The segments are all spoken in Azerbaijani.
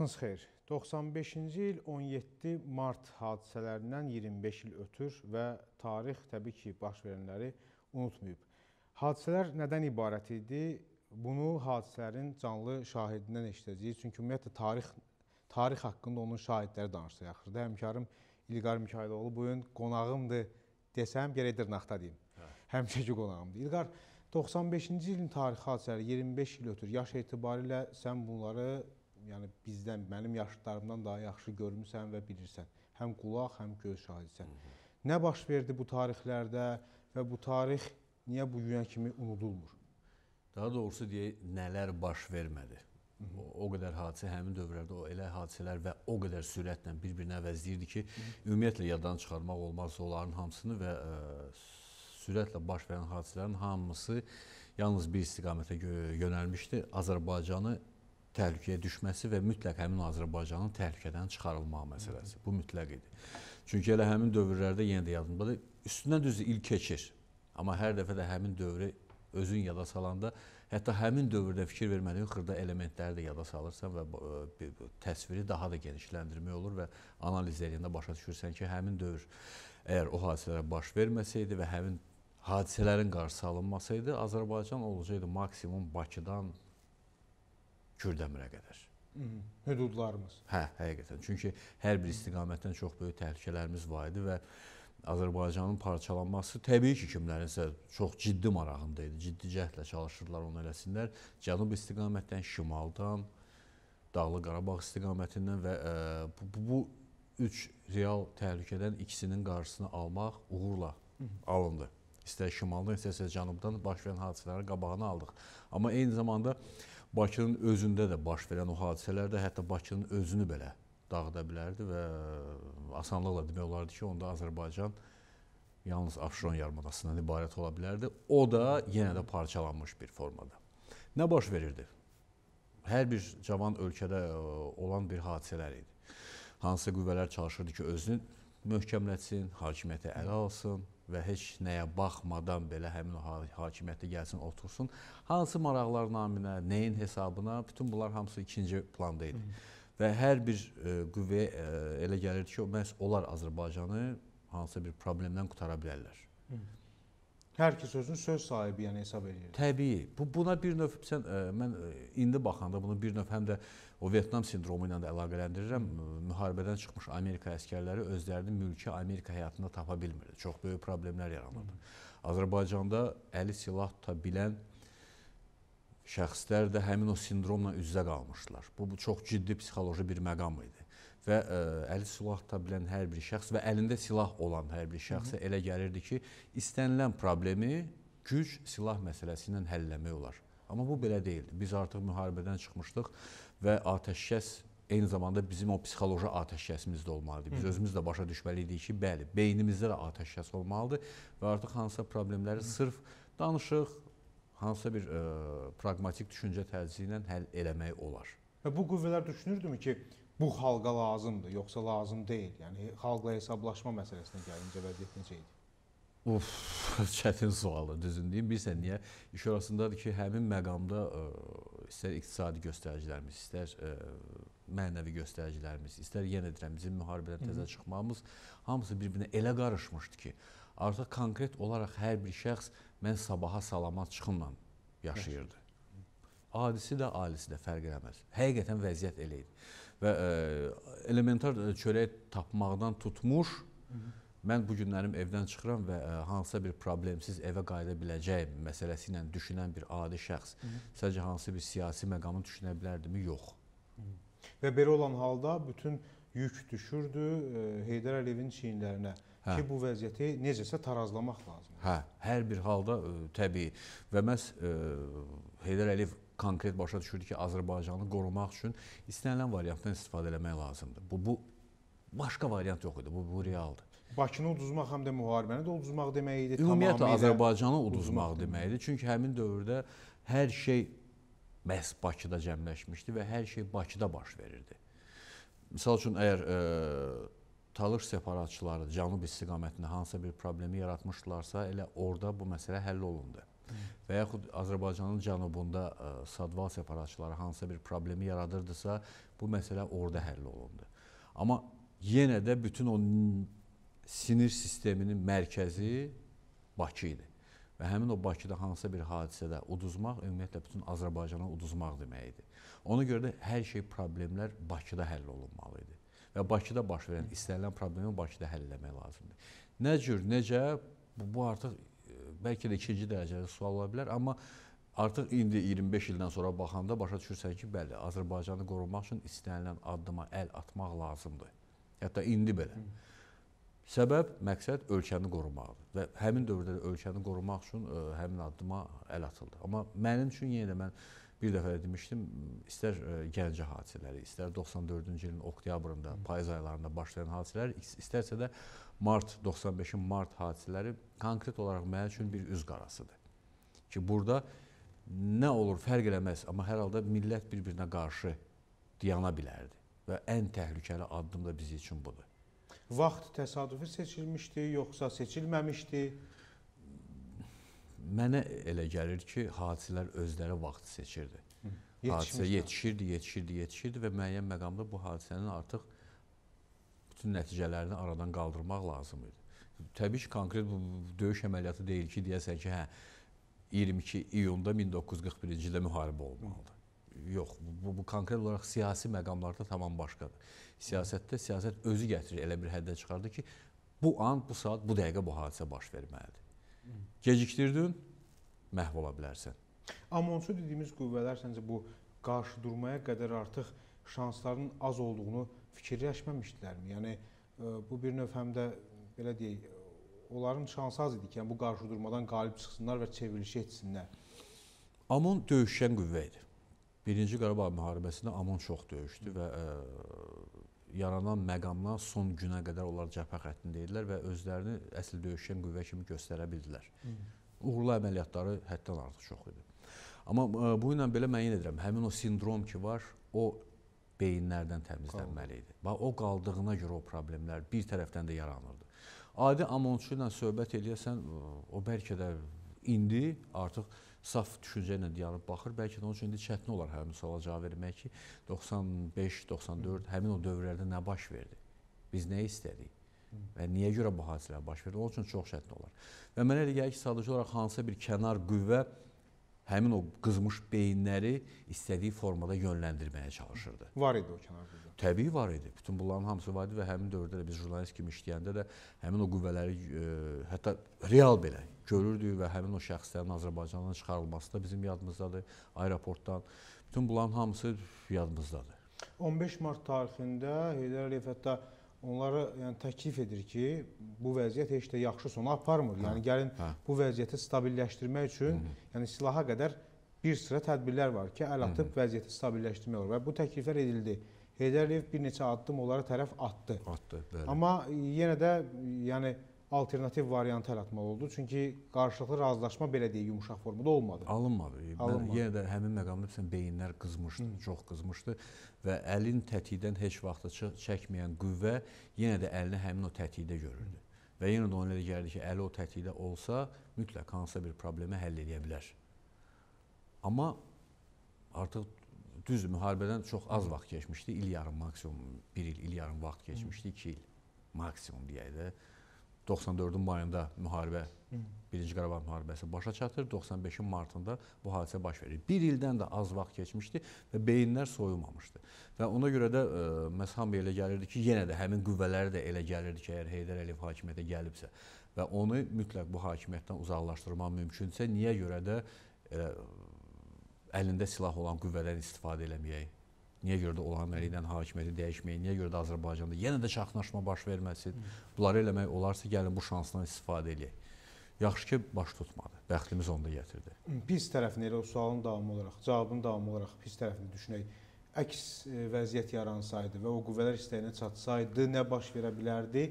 Vaxtınız xeyir. 95-ci il 17 mart hadisələrindən 25 il ötür və tarix təbii ki, baş verənləri unutmayıb. Hadisələr nədən ibarət idi? Bunu hadisələrin canlı şahidindən eşidəcəyik. Çünki ümumiyyətlə tarix tarix haqqında onun şahidləri danışdı axırda. Həmkarım İlqar Mikayloğlu bu gün qonağımdır desəm gərək dırnaqda deyim. Hə. Həmişəki qonağımdır. İlqar 95-ci ilin tarixi hadisələri 25 il ötür. Yaş etibarilə sən bunları yəni bizdən, mənim yaşlarımdan daha yaxşı görmüsən və bilirsən. Həm qulaq, həm göz şahidisən. Nə baş verdi bu tarixlərdə və bu tarix niyə bu günə kimi unudulmur? Daha doğrusu deyə nələr baş vermədi? O, o qədər hadisə həmin dövrlərdə o elə hadisələr və o qədər sürətlə bir-birinə əvəzləyirdi ki, ümumiyyətlə yaddan çıxarmaq olmaz onların hamısını və ə, e, sürətlə baş verən hadisələrin hamısı yalnız bir istiqamətə yönəlmişdi. Azərbaycanı təhlükəyə düşməsi və mütləq həmin Azərbaycanın təhlükədən çıxarılmaq məsələsi. Bu mütləq idi. Çünki elə həmin dövrlərdə yenə də yadımdadır, üstündən düz il keçir. Amma hər dəfə də həmin dövrü özün yada salanda, hətta həmin dövrdə fikir vermədiyin xırda elementləri də yada salırsan və e, təsviri daha da genişləndirmək olur və analiz edəndə başa düşürsən ki, həmin dövr əgər o hadisələrə baş verməsəydi və həmin hadisələrin qarşısı alınmasaydı, Azərbaycan olacaqdı maksimum Bakıdan Kürdəmirə qədər. Hı -hı, hüdudlarımız. Hə, həqiqətən. Çünki hər bir istiqamətdən çox böyük təhlükələrimiz var idi və Azərbaycanın parçalanması təbii ki, kimlərinsə çox ciddi marağında idi. Ciddi cəhdlə çalışırdılar onu eləsinlər. Cənub istiqamətdən, şimaldan, Dağlı Qarabağ istiqamətindən və ə, e, bu, bu üç real təhlükədən ikisinin qarşısını almaq uğurla alındı. İstər şimaldan, istərsə cənubdan baş verən hadisələrin qabağını aldıq. Amma eyni zamanda Bakının özündə də baş verən o hadisələr də hətta Bakının özünü belə dağıda bilərdi və asanlıqla demək olardı ki, onda Azərbaycan yalnız Abşeron yarımadasından ibarət ola bilərdi. O da yenə də parçalanmış bir formada. Nə baş verirdi? Hər bir cavan ölkədə e, olan bir hadisələr idi. Hansı qüvvələr çalışırdı ki, özünü möhkəmlətsin, hakimiyyəti ələ alsın, və heç nəyə baxmadan belə həmin o hakimiyyətə gəlsin, otursun. Hansı maraqlar naminə, nəyin hesabına, bütün bunlar hamısı ikinci planda idi. Və hər bir e, qüvvə e, elə gəlir ki, məhz onlar Azərbaycanı hansısa bir problemdən qutara bilərlər. Hı. Hər kəs özünü söz sahibi yəni hesab edir. Təbii. Bu buna bir növ sən ə, e, mən ə, e, indi baxanda bunu bir növ həm də o Vyetnam sindromu ilə də əlaqələndirirəm. Müharibədən çıxmış Amerika əskərləri özlərini mülki Amerika həyatında tapa bilmirdi. Çox böyük problemlər yaranırdı. Azərbaycanda əli silah tuta bilən şəxslər də həmin o sindromla üz-üzə qalmışdılar. Bu, bu çox ciddi psixoloji bir məqam idi və ə, e, əli silah tuta bilən hər bir şəxs və əlində silah olan hər bir şəxsə elə gəlirdi ki, istənilən problemi güc, silah məsələsi ilə həll etmək olar. Amma bu belə deyildi. Biz artıq müharibədən çıxmışdıq və atəşkəs eyni zamanda bizim o psixoloji atəşkəsimiz də olmalıdır. Biz Hı. özümüz də başa düşməli idik ki, bəli, beynimizdə də atəşkəs olmalıdır və artıq hansısa problemləri Hı. sırf danışıq, hansısa bir ə, e, praqmatik düşüncə tərzi ilə həll eləmək olar. Və bu qüvvələr düşünürdüm ki, bu xalqa lazımdır, yoxsa lazım deyil. Yəni xalqla hesablaşma məsələsinə gəlincə vəziyyət necə idi? Uf, çətin sualdır, düzün deyim. Bilirsən niyə? İş orasındadır ki, həmin məqamda ə, istər iqtisadi göstəricilərimiz, istər ə, mənəvi göstəricilərimiz, istər yenə deyirəm, bizim müharibədən təzə çıxmamız hamısı bir-birinə elə qarışmışdı ki, artıq konkret olaraq hər bir şəxs mən sabaha salamat çıxımla yaşayırdı. Adisi də, alisi də fərq eləməz. Həqiqətən vəziyyət elə idi. Və ə, elementar çörək tapmaqdan tutmuş, Hı -hı mən bu gün mənim evdən çıxıram və ə, e, hansısa bir problemsiz evə qayıda biləcəyim məsələsi ilə düşünən bir adi şəxs Hı -hı. sadəcə hansı bir siyasi məqamı düşünə bilərdimi? Yox. Hı -hı. Və belə olan halda bütün yük düşürdü e, Heydər Əliyevin çiyinlərinə. Hə. ki bu vəziyyəti necəsə tarazlamaq lazımdır. Hə, hər bir halda ə, e, təbii və məhz ə, Heydər Əliyev konkret başa düşürdü ki, Azərbaycanı qorumaq üçün istənilən variantdan istifadə etmək lazımdır. Bu bu başqa variant yox idi. Bu bu realdır. Bakını uduzmaq həm də müharibəni də uduzmaq demək idi. Ümumiyyətlə Azərbaycanı uduzmaq demək idi. Çünki həmin dövrdə hər şey məhz Bakıda cəmləşmişdi və hər şey Bakıda baş verirdi. Məsəl üçün əgər ə, e, talış separatçıları cənub istiqamətində hansısa bir problemi yaratmışdılarsa, elə orada bu məsələ həll olundu. Və yaxud Azərbaycanın cənubunda ə, e, sadval separatçıları hansısa bir problemi yaradırdısa, bu məsələ orada həll olundu. Amma yenə də bütün o sinir sisteminin mərkəzi Bakı idi. Və həmin o Bakıda hansısa bir hadisədə uduzmaq ümumiyyətlə bütün Azərbaycana uduzmaq demək idi. Ona görə də hər şey problemlər Bakıda həll olunmalı idi. Və Bakıda baş verən istənilən problemi Bakıda həll etmək lazımdır. Nə cür, necə bu artıq e, bəlkə də ikinci dərəcəli sual ola bilər, amma artıq indi 25 ildən sonra baxanda başa düşürsən ki, bəli, Azərbaycanı qorumaq üçün istənilən addıma əl atmaq lazımdır. Hətta indi belə. Hı. Səbəb, məqsəd ölkəni qorumaqdır və həmin dövrdə də ölkəni qorumaq üçün ə, e, həmin addıma əl atıldı. Amma mənim üçün yenə də mən bir dəfə də demişdim, istər ə, e, Gəncə hadisələri, istər 94-cü ilin oktyabrında, payız aylarında başlayan hadisələr, istərsə də mart 95-in mart hadisələri konkret olaraq mənim üçün bir üz qarasıdır. Ki burada nə olur fərq eləməz, amma hər halda millət bir-birinə qarşı diyana bilərdi və ən təhlükəli addım da bizi üçün budur vaxt təsadüfi seçilmişdi, yoxsa seçilməmişdi? Mənə elə gəlir ki, hadisələr özləri vaxt seçirdi. Hı. Hadisə yetişirdi, yetişirdi, yetişirdi və müəyyən məqamda bu hadisənin artıq bütün nəticələrini aradan qaldırmaq lazım idi. Təbii ki, konkret bu döyüş əməliyyatı deyil ki, deyəsən ki, hə 22 iyunda 1941-ci ildə müharibə olmalıdır. Yox, bu, bu konkret olaraq siyasi məqamlarda tamam başqadır. Siyasətdə siyasət özü gətirir elə bir həddə çıxardı ki, bu an, bu saat, bu dəqiqə bu hadisə baş verməlidir. Gecikdirdin, məhv ola bilərsən. Amma onçu dediyimiz qüvvələr səncə bu qarşı durmaya qədər artıq şansların az olduğunu fikirləşməmişdilərmi? Yəni e, bu bir növ həm də belə deyək, onların şansı az idi ki, yəni bu qarşı durmadan qalib çıxsınlar və çevrilişi etsinlər. Amon döyüşən qüvvə idi. Birinci Qarabağ müharibəsində Amon çox döyüşdü və ə, e, yaranan məqamdan son günə qədər onlar cəbhə xəttində idilər və özlərini əsl döyüşən qüvvə kimi göstərə bildilər. Hı. Uğurlu əməliyyatları həddən artıq çox idi. Amma ə, e, bu ilə belə mən yenə deyirəm, həmin o sindrom ki var, o beyinlərdən təmizlənməli idi. Bax o qaldığına görə o problemlər bir tərəfdən də yaranırdı. Adi amonçu ilə söhbət eləyəsən, o bəlkə də indi artıq saf düşüncə ilə dayanıb baxır. Bəlkə də onun üçün indi çətin olar həmin suala cavab vermək ki, 95-94 həmin o dövrlərdə nə baş verdi? Biz nə istədik? Və niyə görə bu hadisələr baş verdi? Onun üçün çox çətin olar. Və mənə elə gəlir ki, sadəcə olaraq hansısa bir kənar qüvvə həmin o qızmış beyinləri istədiyi formada yönləndirməyə çalışırdı. Var idi o kənarda. Təbii var idi. Bütün bunların hamısı var idi və həmin dövrdə də biz jurnalist kimi işləyəndə də həmin o qüvvələri e, hətta real belə görürdük və həmin o şəxslərin Azərbaycandan çıxarılması da bizim yadımızdadır, aeroportdan. Bütün bunların hamısı yadımızdadır. 15 mart tarixində Heydər Əliyev hətta onlara yəni təklif edir ki, bu vəziyyət heç də yaxşı sona aparmır. Hə, yəni gəlin hə. bu vəziyyəti stabilləşdirmək üçün, Hı -hı. yəni silaha qədər bir sıra tədbirlər var ki, əl atıb Hı -hı. vəziyyəti stabilləşdirmək olur və bu təkliflər edildi. Heydər Əliyev bir neçə addım onlara tərəf atdı. Atdı, bəli. Amma yenə də yəni alternativ variant yaratmalı oldu. Çünki qarşılıqlı razılaşma belə deyək yumşaq formada olmadı. Alınmadı. Alınmadı. Mən yenə də həmin məqamda bilirsən beyinlər qızmışdı, Hı. çox qızmışdı və əlin tətikdən heç vaxtı çəkməyən qüvvə yenə də əlini həmin o tətikdə görürdü. Hı. Və yenə də ona elə gəldi ki, əli o tətikdə olsa mütləq hansısa bir problemi həll edə bilər. Amma artıq düz müharibədən çox az vaxt keçmişdi. İl yarım maksimum, 1 il, il yarım vaxt keçmişdi, 2 il maksimum deyək də. 94-ün mayında müharibə, birinci Qarabağ müharibəsi başa çatır, 95-in martında bu hadisə baş verir. Bir ildən də az vaxt keçmişdi və beyinlər soyulmamışdı. Və ona görə də e, Məsham elə gəlirdi ki, yenə də həmin qüvvələri də elə gəlirdi ki, əgər Heydər Əliyev hakimiyyətə gəlibsə və onu mütləq bu hakimiyyətdən uzaqlaşdırmaq mümkünsə, niyə görə də elə, əlində silah olan qüvvədən istifadə eləməyək? Niyə görə də Orhan Əliyev hakimiyyəti dəyişməyi, niyə görə də Azərbaycanda yenə də çaxnaşma baş verməsin. Bunları eləmək olarsa gəlin bu şansdan istifadə edək. Yaxşı ki, baş tutmadı. Bəxtimiz onda gətirdi. Pis tərəfini elə o sualın davamı olaraq, cavabın davamı olaraq pis tərəfini düşünək. Əks e, vəziyyət yaransaydı və o qüvvələr istəyinə çatsaydı nə baş verə bilərdi?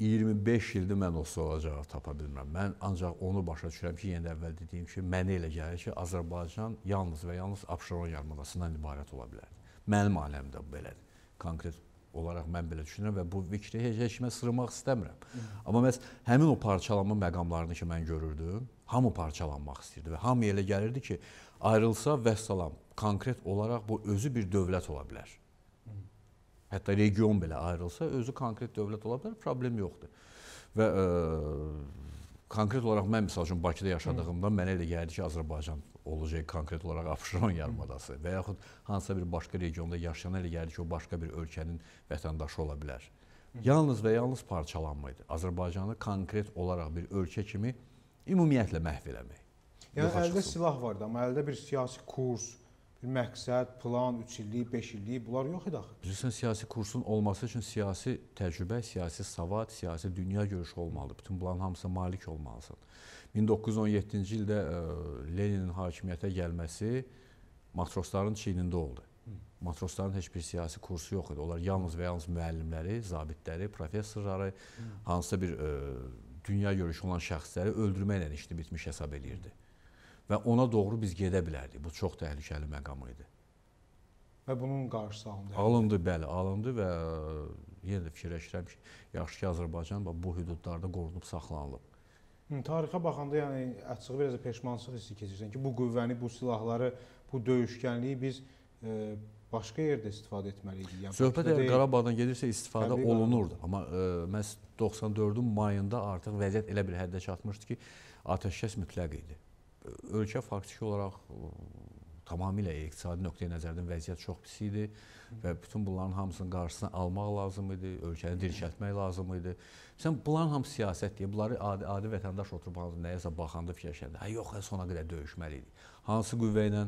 25 ildir mən o suala cavab tapa bilmirəm. Mən ancaq onu başa düşürəm ki, yenə yəni də əvvəl dediyim ki, mənə elə gəlir ki, Azərbaycan yalnız və yalnız Abşeron yarımadasından ibarət ola bilər. Mənim aləmdə bu belədir. Konkret olaraq mən belə düşünürəm və bu fikri heç heç kimə sırmaq istəmirəm. Hı. Amma məs həmin o parçalanma məqamlarını ki mən görürdüm, hamı parçalanmaq istirdi və hamı elə gəlirdi ki, ayrılsa vəssalam, konkret olaraq bu özü bir dövlət ola bilər hətta region belə ayrılsa, özü konkret dövlət ola bilər, problem yoxdur. Və ə, e, konkret olaraq mən məsəl üçün Bakıda yaşadığımda mənə elə gəldi ki, Azərbaycan olacaq konkret olaraq Abşeron yarımadası və yaxud hansısa bir başqa regionda yaşayan elə gəldi ki, o başqa bir ölkənin vətəndaşı ola bilər. Yalnız və yalnız parçalanma idi. Azərbaycanı konkret olaraq bir ölkə kimi ümumiyyətlə məhv eləmək. Yəni əldə çıxsın. silah var da, amma əldə bir siyasi kurs, məqsəd, plan, 3 illik, 5 illik bunlar yox idi axı. Bilirsən, siyasi kursun olması üçün siyasi təcrübə, siyasi savad, siyasi dünya görüşü olmalıdır. Bütün bunların hamısına malik olmalısan. 1917-ci ildə e, Leninin hakimiyyətə gəlməsi matrosların çiynində oldu. Matrosların heç bir siyasi kursu yox idi. Onlar yalnız və yalnız müəllimləri, zabitləri, professorları, hansısa bir e, dünya görüşü olan şəxsləri öldürməklə işini bitmiş hesab edirdi və ona doğru biz gedə bilərdik. Bu çox təhlükəli məqam idi. Və bunun qarşısı alındı. Alındı, bəli, alındı və e, yenə də fikirləşirəm ki, yaxşı ki Azərbaycan bu hüdudlarda qorunub saxlanılıb. Tarixə baxanda, yəni açığı biraz da peşmançılıq hissi keçirsən ki, bu qüvvəni, bu silahları, bu döyüşkənliyi biz e, başqa yerdə istifadə etməliydik. Yəni söhbət əgər deyil... Qarabağdan gedirsə istifadə Təbii olunurdu, var. amma ə, e, məhz 94-ün mayında artıq vəziyyət elə bir həddə çatmışdı ki, atəşkəs mütləq idi ölkə faktiki olaraq tamamilə iqtisadi nöqteyi nəzərdən vəziyyət çox pis idi və bütün bunların hamısının qarşısını almaq lazım idi, ölkəni dirçəltmək lazım idi. Sən bunların hamısı siyasətdir. Bunları adi, adi vətəndaş oturub nəyəsə baxanda fikirləşəndə, hə yox, hə sona qədər döyüşməli idi. Hansı qüvvə ilə,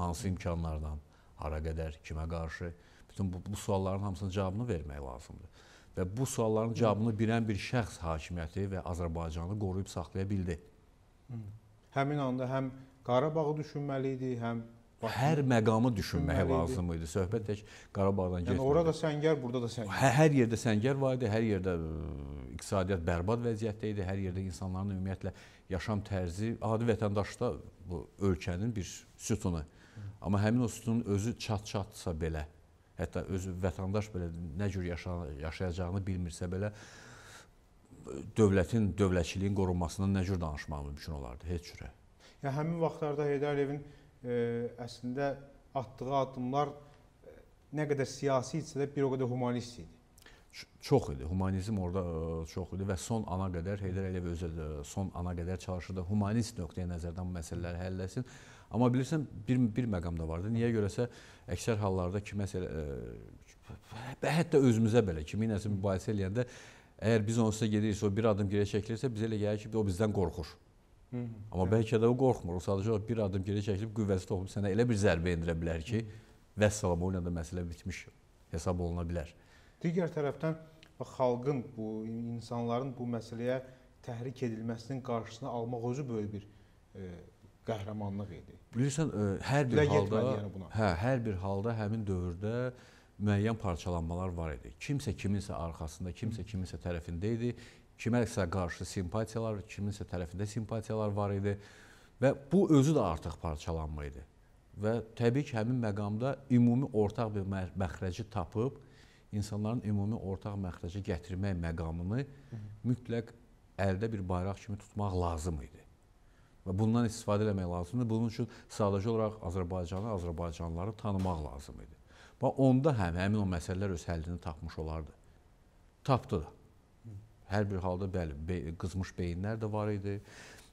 hansı imkanlardan, hara qədər, kimə qarşı, bütün bu, bu sualların hamısının cavabını vermək lazımdır. Və bu sualların cavabını bilən bir şəxs hakimiyyəti və Azərbaycanı qoruyub saxlaya bildi. Hı həmin anda həm Qarabağı düşünməli idi, həm Bakı hər məqamı düşünmək lazım idi. Söhbət tək Qarabağdan getmir. Yəni orada da səngər, burada da səngər. Hər, hər yerdə səngər var idi, hər yerdə iqtisadiyyat bərbad vəziyyətdə idi, hər yerdə insanların ümumiyyətlə yaşam tərzi adi vətəndaşda bu ölkənin bir sütunu. Amma həmin o sütunun özü çat-çatsa belə, hətta özü vətəndaş belə nə cür yaşa yaşayacağını bilmirsə belə, dövlətin, dövlətçiliyin qorunmasından nə cür danışmaq mümkün olardı? Heç cürə. Yəni həmin vaxtlarda Heydər Əliyevin əslində atdığı addımlar nə qədər siyasi idisə də bir o qədər humanist idi. Çox idi. Humanizm orada çox idi və son ana qədər Heydər Əliyev özü də son ana qədər çalışırdı humanist nöqteyə nəzərdən bu məsələləri həll etsin. Amma bilirsən bir bir məqamda vardı. Niyə görəsə əksər hallarda kiməsə hətta özümüzə belə kiminləsə mübahisə eləyəndə Əgər biz onun üstə gediriksə, o bir adım geri çəkilirsə, bizə elə gəlir ki, o bizdən qorxur. Hı -hı. Amma Hı bəlkə də o qorxmur. O sadəcə bir adım geri çəkilib qüvvəsi toxunub sənə elə bir zərbə endirə bilər ki, vəssalam, onunla da məsələ bitmiş hesab oluna bilər. Digər tərəfdən xalqın bu insanların bu məsələyə təhrik edilməsinin qarşısını almaq özü böyük bir e, qəhrəmanlıq idi. Bilirsən, ə, e, hər bir Dilə halda yəni hə, hər bir halda həmin dövrdə müəyyən parçalanmalar var idi. Kimsə kiminsə arxasında, kimsə kiminsə tərəfində idi. Kiməsə qarşı simpatiyalar, kiminsə tərəfində simpatiyalar var idi və bu özü də artıq parçalanma idi. Və təbii ki, həmin məqamda ümumi ortaq bir məxrəci tapıb insanların ümumi ortaq məxrəcə gətirmək məqamını Hı -hı. mütləq əldə bir bayraq kimi tutmaq lazım idi. Və bundan istifadə etmək lazımdır. Bunun üçün sadəcə olaraq Azərbaycanı, Azərbaycanlıları tanımaq lazım idi. Və onda həm həmin o məsələlər öz həllini tapmış olardı. Tapdı da. Hər bir halda bəli, be qızmış beyinlər də var idi.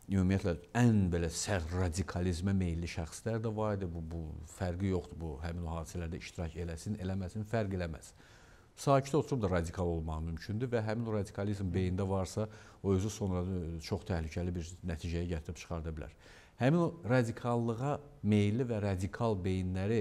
Ümumiyyətlə ən belə sərt radikalizmə meylli şəxslər də var idi. Bu, bu fərqi yoxdur. Bu həmin o hadisələrdə iştirak eləsin, eləməsin fərq eləməz. Sakit oturub da radikal olmaq mümkündür və həmin o radikalizm beyində varsa, o özü sonra çox təhlükəli bir nəticəyə gətirib çıxarda bilər. Həmin o radikallığa meylli və radikal beyinləri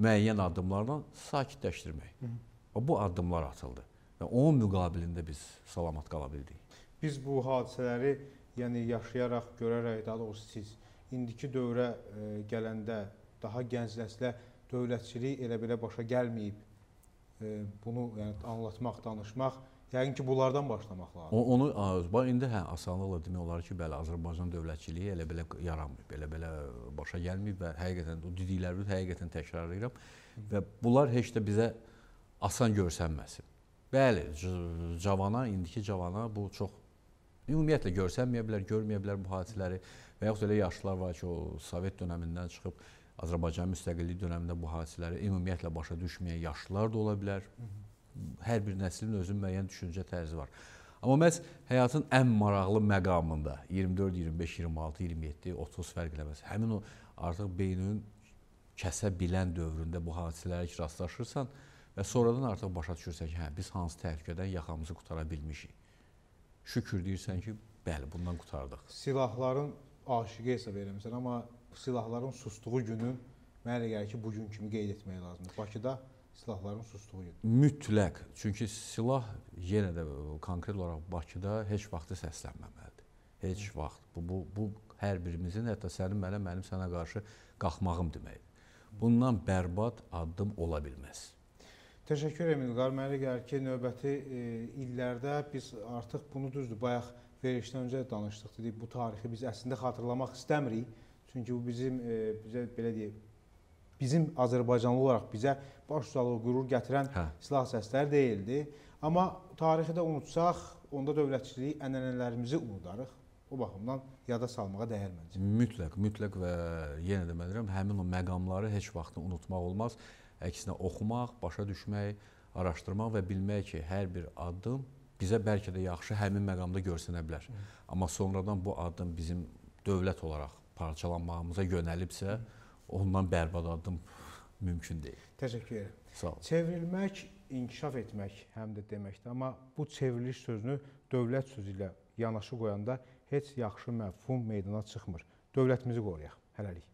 müəyyən addımlarla sakitləşdirmək. Hı -hı. Və bu addımlar atıldı və onun müqabilində biz salamat qala bildik. Biz bu hadisələri yəni yaşayaraq, görərək, daha doğrusu siz indiki dövrə ə, e, gələndə daha gənc nəslə dövlətçilik elə belə başa gəlməyib. Ə, e, bunu yəni anlatmaq, danışmaq Yəqin ki, bunlardan başlamaq lazımdır. Onu bax indi hə asanlıqla demək olar ki, bəli Azərbaycan dövlətçiliyi elə belə yaranmayıb, belə belə başa gəlməyib və həqiqətən o dediklərimi həqiqətən təkrarlayıram və bunlar heç də bizə asan görsənməsin. Bəli, cavana, indiki cavana bu çox ümumiyyətlə görsənməyə bilər, görməyə bilər bu hadisələri və yaxud elə yaşlılar var ki, o Sovet dövründən çıxıb Azərbaycan müstəqilliyi dövründə bu hadisələri ümumiyyətlə başa düşməyən yaşlılar da ola bilər. Hı -hı hər bir nəslin özünün müəyyən düşüncə tərzi var. Amma məhz həyatın ən maraqlı məqamında 24, 25, 26, 27, 30 fərq eləməz. Həmin o artıq beynin kəsə bilən dövründə bu hadisələrə ki, rastlaşırsan və sonradan artıq başa düşürsən ki, hə, biz hansı təhlükədən yaxamızı qutara bilmişik. Şükür deyirsən ki, bəli, bundan qutardıq. Silahların aşiqə hesab eləmirsən, amma silahların sustuğu günü mənə gəlir ki, bugün kimi qeyd etmək lazımdır. Bakıda silahların sustuğu gün. Mütləq. Çünki silah yenə də konkret olaraq Bakıda heç vaxtı səslənməməlidir. Heç Hı. vaxt. Bu, bu, bu hər birimizin, hətta sənin mənə, mənim sənə qarşı qalxmağım deməkdir. Bundan bərbad addım ola bilməz. Təşəkkür Emin Qar. Mənə gəlir ki, növbəti e, illərdə biz artıq bunu düzdür. Bayaq verilişdən öncə danışdıq. Dedik bu tarixi biz əslində xatırlamaq istəmirik. Çünki bu bizim e, bizə belə deyək bizim Azərbaycanlı olaraq bizə baş ucalığı qürur gətirən hə. silah səsləri deyildi. Amma tarixi də unutsaq, onda dövlətçiliyi, ənənələrimizi unudarıq. O baxımdan yada salmağa dəyər məncə. Mütləq, mütləq və yenə də mən deyirəm, həmin o məqamları heç vaxt unutmaq olmaz. Əksinə oxumaq, başa düşmək, araşdırmaq və bilmək ki, hər bir addım bizə bəlkə də yaxşı həmin məqamda görsənə bilər. Hı. Amma sonradan bu addım bizim dövlət olaraq parçalanmağımıza yönəlibsə, Hı ondan bərbad addım mümkün deyil. Təşəkkür edirəm. Sağ olun. Çevrilmək inkişaf etmək həm də deməkdir. Amma bu çevriliş sözünü dövlət sözü ilə yanaşı qoyanda heç yaxşı məfhum meydana çıxmır. Dövlətimizi qoruyaq hələlik.